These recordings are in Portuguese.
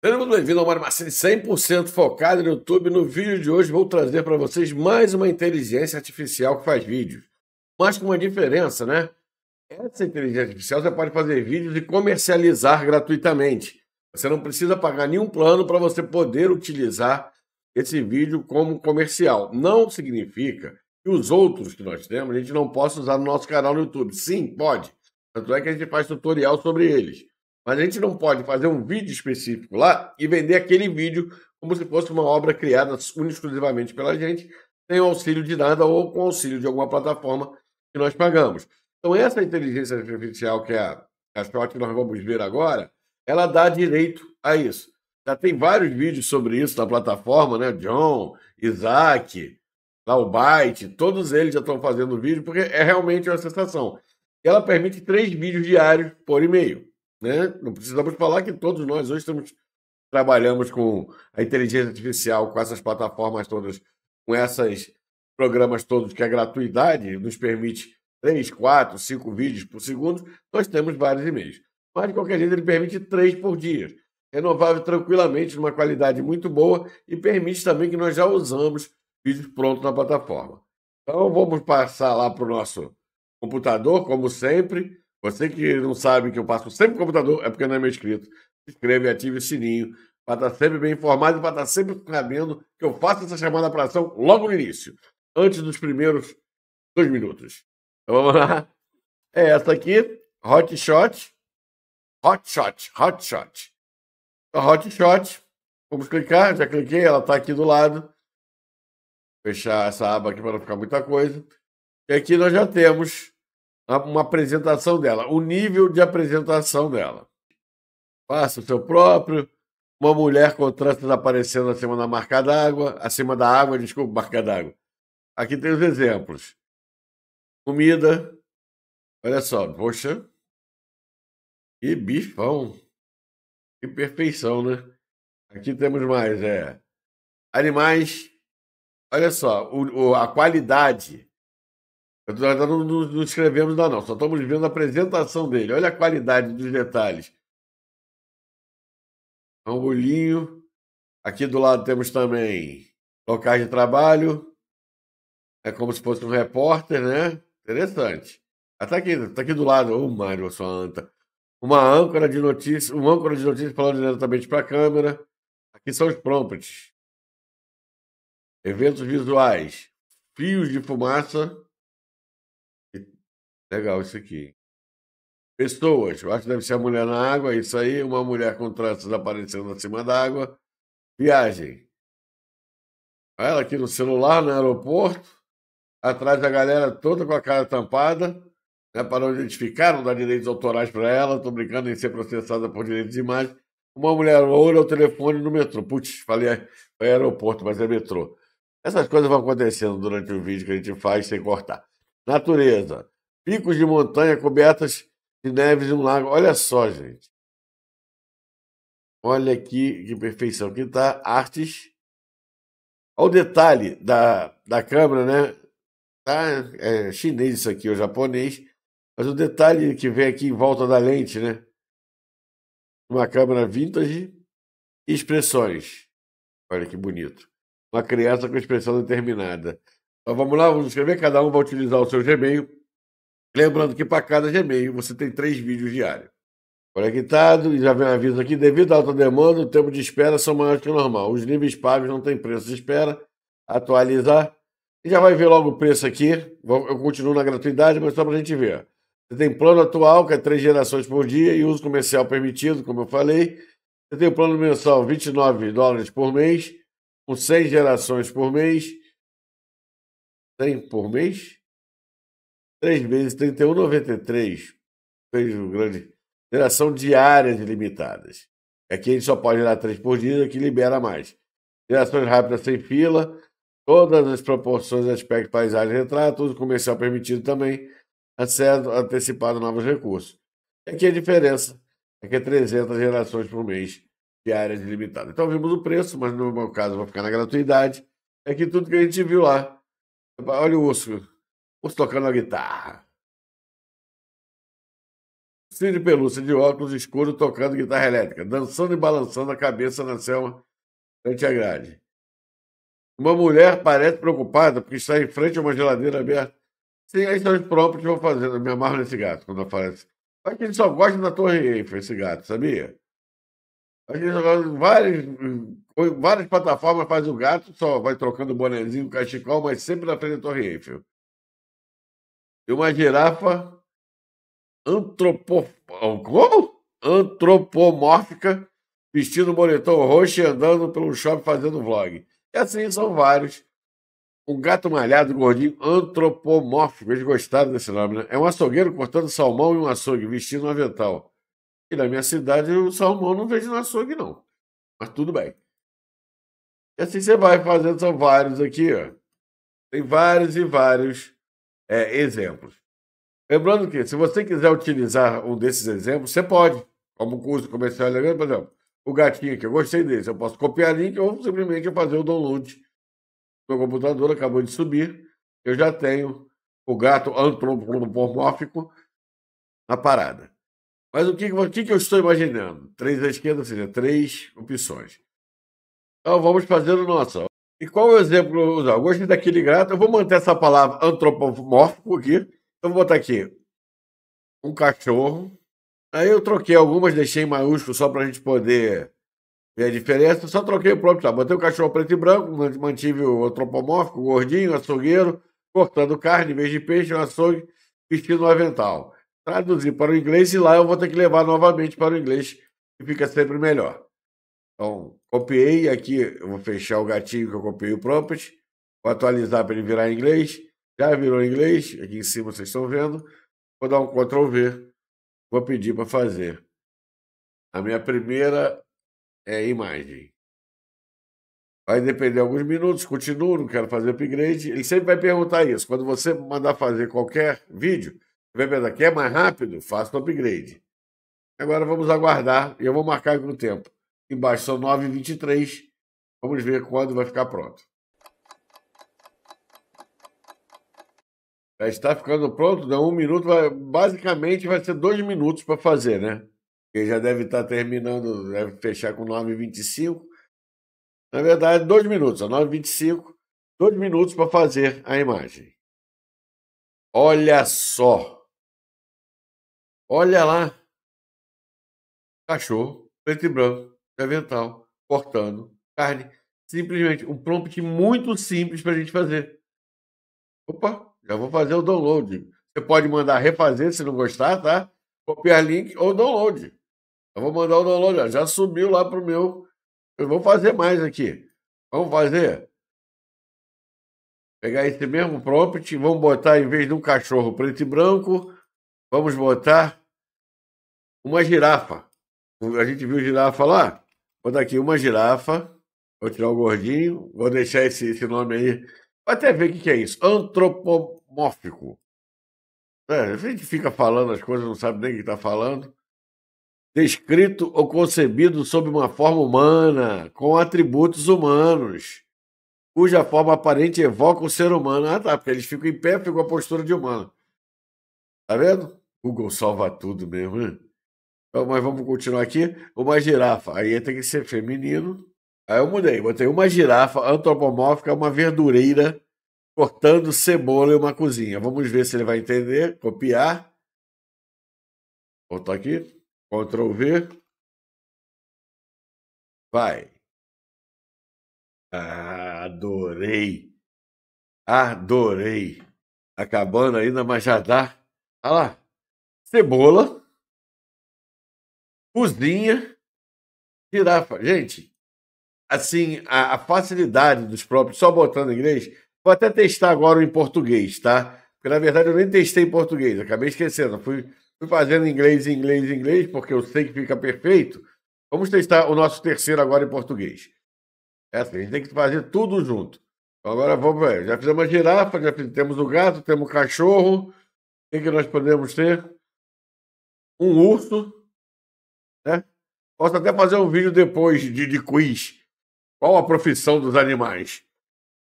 Sejam muito bem-vindos ao Mário Marcelo 100% focado no YouTube. No vídeo de hoje vou trazer para vocês mais uma inteligência artificial que faz vídeos. Mas com uma diferença, né? Essa inteligência artificial você pode fazer vídeos e comercializar gratuitamente. Você não precisa pagar nenhum plano para você poder utilizar esse vídeo como comercial. Não significa que os outros que nós temos a gente não possa usar no nosso canal no YouTube. Sim, pode. Tanto é que a gente faz tutorial sobre eles. Mas a gente não pode fazer um vídeo específico lá e vender aquele vídeo como se fosse uma obra criada exclusivamente pela gente, sem auxílio de nada ou com auxílio de alguma plataforma que nós pagamos. Então, essa inteligência artificial que é a, é a que nós vamos ver agora, ela dá direito a isso. Já tem vários vídeos sobre isso na plataforma, né? John, Isaac, Laubite, todos eles já estão fazendo vídeo, porque é realmente uma sensação. Ela permite três vídeos diários por e-mail. Né? Não precisamos falar que todos nós hoje estamos, trabalhamos com a inteligência artificial, com essas plataformas todas, com esses programas todos que a gratuidade nos permite 3, 4, 5 vídeos por segundo, nós temos vários e-mails. Mas, de qualquer jeito, ele permite 3 por dia. Renovável tranquilamente, numa qualidade muito boa e permite também que nós já usamos vídeos prontos na plataforma. Então, vamos passar lá para o nosso computador, como sempre. Você que não sabe que eu passo sempre no computador, é porque não é meu inscrito. Se inscreve e ative o sininho para estar tá sempre bem informado e para estar tá sempre sabendo que eu faço essa chamada para ação logo no início, antes dos primeiros dois minutos. Então vamos lá. É essa aqui, Hot Shot. Hot Shot, Hot Shot. Então, hot Shot, vamos clicar, já cliquei, ela está aqui do lado. Fechar essa aba aqui para não ficar muita coisa. E aqui nós já temos uma apresentação dela, o nível de apresentação dela. Faça o seu próprio. Uma mulher com trânsito tá aparecendo acima da marca d'água, acima da água, desculpa, marca d'água. Aqui tem os exemplos. Comida. Olha só, poxa. E bifão. Que perfeição, né? Aqui temos mais, é. Animais. Olha só, o, o, a qualidade nós não, não, não escrevemos lá, não, só estamos vendo a apresentação dele. Olha a qualidade dos detalhes. Angulinho. Aqui do lado temos também locais de trabalho. É como se fosse um repórter, né? Interessante. Até aqui, tá aqui do lado, o oh, Mário, sua anta. Uma âncora de notícias, um âncora de notícias falando diretamente para a câmera. Aqui são os prompts. Eventos visuais. Fios de fumaça Legal isso aqui. Pessoas, eu acho que deve ser a mulher na água, isso aí, uma mulher com traços aparecendo acima d'água. Viagem. Ela aqui no celular, no aeroporto, atrás da galera toda com a cara tampada, né, para identificar, não dar direitos autorais para ela, estou brincando em ser processada por direitos de imagem. Uma mulher loura ao telefone no metrô. Putz, falei foi é, é aeroporto, mas é metrô. Essas coisas vão acontecendo durante o vídeo que a gente faz sem cortar. Natureza picos de montanha cobertas de neves de um lago. Olha só, gente. Olha aqui que perfeição. que está artes. Olha o detalhe da, da câmera, né? Tá, é chinês isso aqui, ou japonês. Mas o detalhe que vem aqui em volta da lente, né? Uma câmera vintage expressões. Olha que bonito. Uma criança com expressão determinada. Então vamos lá, vamos escrever. Cada um vai utilizar o seu Gmail Lembrando que para cada Gmail você tem três vídeos diários. Conectado, e já vem aviso aqui, devido à alta demanda, o tempo de espera são maiores que o normal. Os níveis pagos não têm preço de espera. Atualizar. E já vai ver logo o preço aqui. Eu continuo na gratuidade, mas só para a gente ver. Você tem plano atual, que é três gerações por dia, e uso comercial permitido, como eu falei. Você tem o plano mensal 29 dólares por mês, com seis gerações por mês. Tem por mês? Três vezes 31,93. Fez um grande. Geração de áreas limitadas. Aqui é a gente só pode gerar três por dia, que libera mais. Gerações rápidas sem fila, todas as proporções, aspecto, paisagem, retrato, uso comercial permitido também, acesso antecipado a novos recursos. Aqui é a diferença é que é 300 gerações por mês de áreas ilimitadas. Então vimos o preço, mas no meu caso vou ficar na gratuidade. É que tudo que a gente viu lá. Olha o urso os tocando a guitarra. Cid Pelúcia de óculos escuros tocando guitarra elétrica, dançando e balançando a cabeça na selva frente à grade. Uma mulher parece preocupada porque está em frente a uma geladeira aberta. Sim, aí são os próprios que vão fazendo. Eu me amarro nesse gato quando aparece. Acho que ele só gosta da Torre Eiffel, esse gato, sabia? que ele só gosta de várias, várias plataformas faz o gato, só vai trocando bonezinho, cachecol, mas sempre na frente da Torre Eiffel e uma girafa antropo... Como? antropomórfica, vestindo moletom roxo e andando pelo shopping fazendo vlog. E assim são vários. Um gato malhado, gordinho, antropomórfico. Eles gostaram desse nome, né? É um açougueiro cortando salmão em um açougue, vestindo um avental. E na minha cidade, o salmão não vejo no açougue, não. Mas tudo bem. E assim você vai fazendo, são vários aqui, ó. Tem vários e vários é, exemplos. Lembrando que, se você quiser utilizar um desses exemplos, você pode, como curso comercial elegante, é por exemplo, o gatinho aqui, eu gostei desse, eu posso copiar link ou simplesmente fazer o download. Meu computador acabou de subir, eu já tenho o gato antropomórfico na parada. Mas o que, o que, eu estou imaginando? Três à esquerda, ou seja, três opções. Então vamos fazer o nosso. E qual é o exemplo usar? Eu gostei daquele grato. Eu vou manter essa palavra antropomórfico aqui. Então, eu vou botar aqui um cachorro. Aí eu troquei algumas, deixei em maiúsculo só para a gente poder ver a diferença. Eu só troquei o próprio. Tá? Botei o cachorro preto e branco, mantive o antropomórfico, gordinho, açougueiro, cortando carne em vez de peixe, um açougue, vestindo um avental. Traduzir para o inglês e lá eu vou ter que levar novamente para o inglês, que fica sempre melhor. Então, Copiei aqui, vou fechar o gatinho que eu copiei o prompt, vou atualizar para ele virar em inglês. Já virou em inglês, aqui em cima vocês estão vendo. Vou dar um Ctrl V, vou pedir para fazer. A minha primeira é imagem. Vai depender de alguns minutos, continuo, não quero fazer upgrade. Ele sempre vai perguntar isso. Quando você mandar fazer qualquer vídeo, vai perguntar, quer mais rápido? Faça o upgrade. Agora vamos aguardar e eu vou marcar com o tempo. Embaixo são 23 Vamos ver quando vai ficar pronto. Já está ficando pronto, dá né? um minuto, vai, basicamente vai ser dois minutos para fazer, né? Ele já deve estar tá terminando, deve fechar com 9h25. Na verdade, dois minutos, 9h25, dois minutos para fazer a imagem. Olha só! Olha lá! Cachorro, preto e branco de avental, cortando carne. Simplesmente um prompt muito simples para a gente fazer. Opa, já vou fazer o download. Você pode mandar refazer se não gostar, tá? Copiar link ou download. Eu vou mandar o download, já subiu lá pro meu. Eu vou fazer mais aqui. Vamos fazer? Pegar esse mesmo prompt, vamos botar em vez de um cachorro preto e branco, vamos botar uma girafa. A gente viu girafa lá? Vou dar aqui uma girafa. Vou tirar o gordinho. Vou deixar esse, esse nome aí. Vou até ver o que, que é isso. Antropomórfico. É, a gente fica falando as coisas, não sabe nem o que está falando. Descrito ou concebido sob uma forma humana, com atributos humanos, cuja forma aparente evoca o ser humano. Ah, tá, porque eles ficam em pé, ficam a postura de humano. Tá vendo? Google salva tudo mesmo, né? mas vamos continuar aqui. Uma girafa, aí tem que ser feminino. Aí eu mudei, botei uma girafa antropomórfica, uma verdureira cortando cebola em uma cozinha. Vamos ver se ele vai entender. Copiar. Voltou aqui. Ctrl V. Vai. Ah, adorei. Adorei. Tá acabando ainda, mas já dá. Olha lá. Cebola cozinha, girafa, Gente, assim, a, a, facilidade dos próprios, só botando em inglês, vou até testar agora em português, tá? Porque na verdade eu nem testei em português, acabei esquecendo. Fui, fui fazendo inglês, inglês, inglês, porque eu sei que fica perfeito. Vamos testar o nosso terceiro agora em português. É assim, a gente tem que fazer tudo junto. Então, agora vamos ver. Já fizemos a girafa, já fizemos, temos o gato, temos o cachorro. O que, que nós podemos ter? Um urso. Né? Posso até fazer um vídeo depois de, de quiz. Qual a profissão dos animais?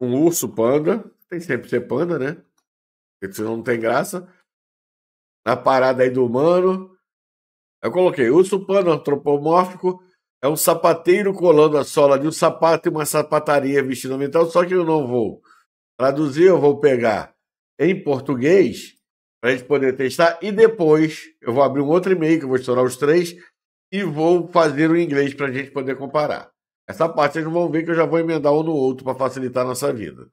Um urso panda, tem sempre que ser panda, né? Porque senão não tem graça. Na parada aí do humano, eu coloquei urso panda antropomórfico, é um sapateiro colando a sola de um sapato e uma sapataria vestindo mental só que eu não vou traduzir, eu vou pegar em português para a gente poder testar e depois eu vou abrir um outro e-mail que eu vou estourar os três e vou fazer o inglês para a gente poder comparar. Essa parte vocês vão ver que eu já vou emendar um no outro para facilitar a nossa vida.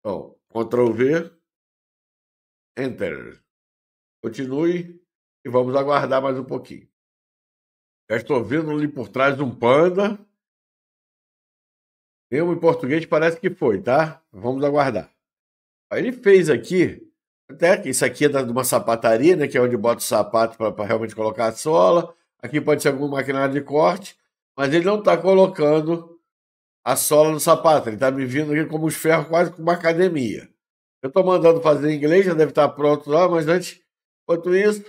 Então, Ctrl V, Enter. Continue e vamos aguardar mais um pouquinho. Já estou vendo ali por trás um panda. Mesmo em português parece que foi, tá? Vamos aguardar. Aí ele fez aqui, até que isso aqui é de uma sapataria, né? Que é onde bota o sapato para realmente colocar a sola. Aqui pode ser algum maquinário de corte, mas ele não está colocando a sola no sapato. Ele está me vindo aqui como os ferros, quase como uma academia. Eu estou mandando fazer em inglês, já deve estar tá pronto lá, mas antes, enquanto isso,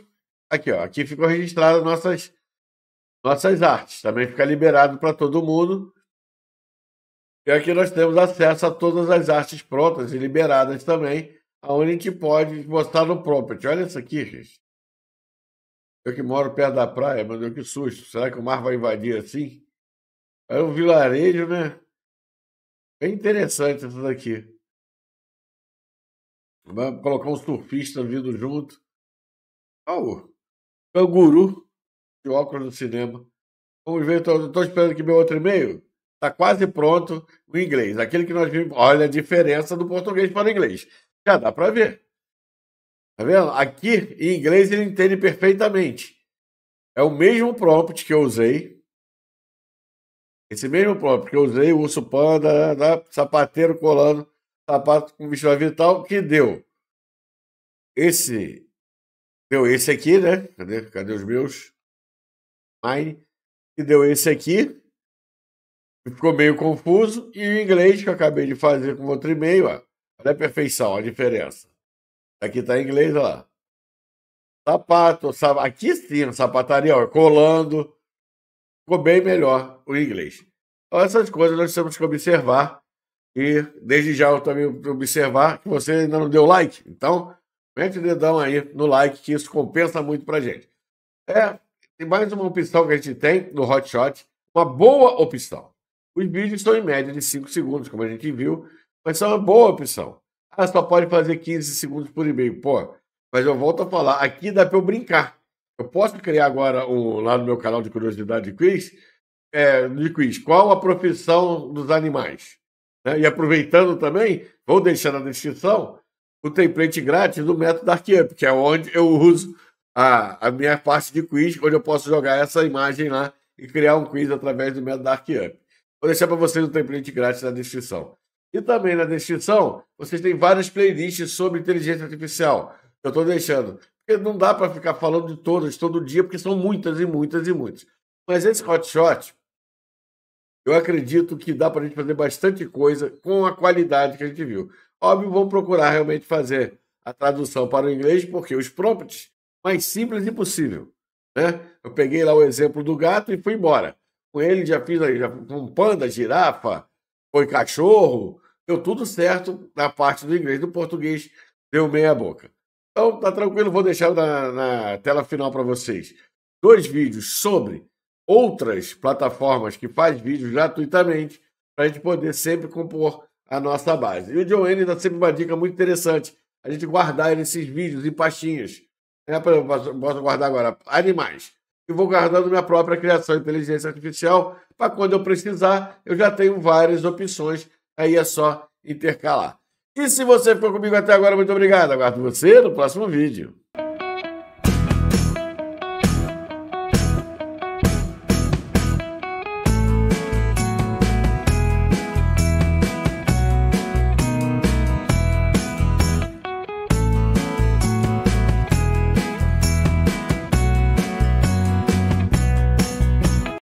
aqui, ó, aqui ficou registrado nossas, nossas artes. Também fica liberado para todo mundo. E aqui nós temos acesso a todas as artes prontas e liberadas também, aonde a gente pode mostrar no property. Olha isso aqui, gente. Eu que moro perto da praia, mas eu que susto. Será que o mar vai invadir assim? É um vilarejo, né? É interessante isso daqui. Vamos colocar uns surfista vindo junto. o, canguru de óculos no cinema. Vamos ver, estou esperando que meu outro e-mail. Está quase pronto o inglês. Aquele que nós vimos. Olha a diferença do português para o inglês. Já dá para ver. Tá vendo? Aqui, em inglês, ele entende perfeitamente. É o mesmo prompt que eu usei. Esse mesmo prompt que eu usei, o urso panda, né? sapateiro colando, sapato com bicho vital, que deu. Esse. Deu esse aqui, né? Cadê, cadê os meus? Mine. Que deu esse aqui. Ficou meio confuso. E o inglês que eu acabei de fazer com outro e-mail, Olha a perfeição, a diferença. Aqui tá em inglês, ó. Sapato, sapato. Aqui sim, sapataria, ó, colando. Ficou bem melhor o inglês. Então, essas coisas nós temos que observar. E desde já eu também observar que você ainda não deu like. Então, mete o dedão aí no like, que isso compensa muito pra gente. É, tem mais uma opção que a gente tem no Hotshot. Uma boa opção. Os vídeos estão em média de 5 segundos, como a gente viu, mas é uma boa opção. Ah, só pode fazer 15 segundos por e-mail. Pô, mas eu volto a falar, aqui dá para eu brincar. Eu posso criar agora um, lá no meu canal de curiosidade de quiz, é, de quiz, qual a profissão dos animais? Né? E aproveitando também, vou deixar na descrição o template grátis do método ArcUp, que é onde eu uso a, a minha parte de quiz, onde eu posso jogar essa imagem lá e criar um quiz através do método ArcUp. Vou deixar para vocês o template grátis na descrição. E também na descrição, vocês têm várias playlists sobre inteligência artificial. Eu estou deixando. Porque não dá para ficar falando de todas, todo dia, porque são muitas e muitas e muitas. Mas esse hotshot, eu acredito que dá para a gente fazer bastante coisa com a qualidade que a gente viu. Óbvio, vamos procurar realmente fazer a tradução para o inglês, porque os prompts, mais simples e possível. Né? Eu peguei lá o exemplo do gato e fui embora. Com ele já fiz já, com panda, girafa, foi cachorro, deu tudo certo na parte do inglês, do português deu meia boca. Então, tá tranquilo, vou deixar na, na tela final para vocês. Dois vídeos sobre outras plataformas que faz vídeos gratuitamente para a gente poder sempre compor a nossa base. E o John N dá sempre uma dica muito interessante. A gente guardar esses vídeos em pastinhas. Né? Por exemplo, posso guardar agora animais e vou guardando minha própria criação de inteligência artificial para quando eu precisar, eu já tenho várias opções, aí é só intercalar. E se você ficou comigo até agora, muito obrigado. Aguardo você no próximo vídeo.